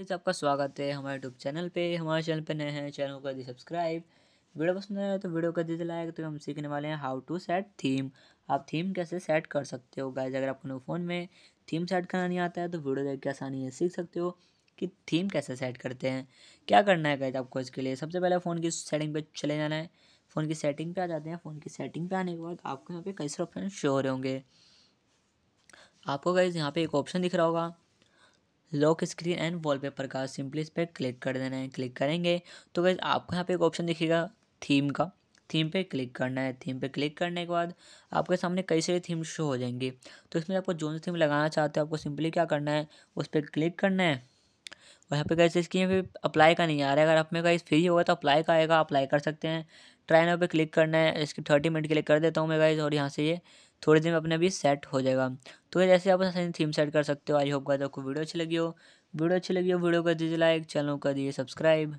friends आपका स्वागत है हमारे यूट्यूब चैनल पे हमारे चैनल पे नए हैं चैनल को कर दी सब्सक्राइब वीडियो पसंद आया तो वीडियो कर दीजिए लाइक तो हम सीखने वाले हैं हाउ टू सेट थीम आप थीम कैसे सेट कर सकते हो गाइज अगर आपको फ़ोन में थीम सेट करना नहीं आता है तो वीडियो देख के आसानी है सीख सकते हो कि थीम कैसे सेट करते हैं क्या करना है गाइज आपको इसके लिए सबसे पहले फ़ोन की सेटिंग पर चले जाना है फ़ोन की सेटिंग पर आ जाते हैं फ़ोन की सेटिंग पर आने के बाद आपको यहाँ पे कई सारे ऑप्शन शो हो रहे होंगे आपको गाइज यहाँ पे एक ऑप्शन दिख रहा होगा लॉक स्क्रीन एंड वॉलपेपर का सिंपली इस पर क्लिक कर देना है क्लिक करेंगे तो गैस आपको यहाँ पे एक ऑप्शन दिखेगा थीम का थीम पे क्लिक करना है थीम पे क्लिक करने के बाद आपके सामने कई सारे थीम शो हो जाएंगे तो इसमें आपको जो थीम लगाना चाहते हो आपको सिंपली क्या करना है उस पर क्लिक करना है और यहाँ पे कैसे इसकी यहाँ पे अप्लाई का नहीं आ रहा है अगर आप में गाइस फ्री होगा तो अप्लाई का आएगा अप्लाई कर सकते हैं ट्राइन पर पे क्लिक करना है इसकी थर्टी मिनट के लिए कर देता हूँ मैं गाइस और यहाँ से ये थोड़ी देर में अपने अभी सेट हो जाएगा तो जैसे आप आसानी थीम सेट कर सकते हो आई होप का आपको वीडियो अच्छी लगी हो वीडियो अच्छी लगी हो वीडियो कर दीजिए लाइक चैनल कर दीजिए सब्सक्राइब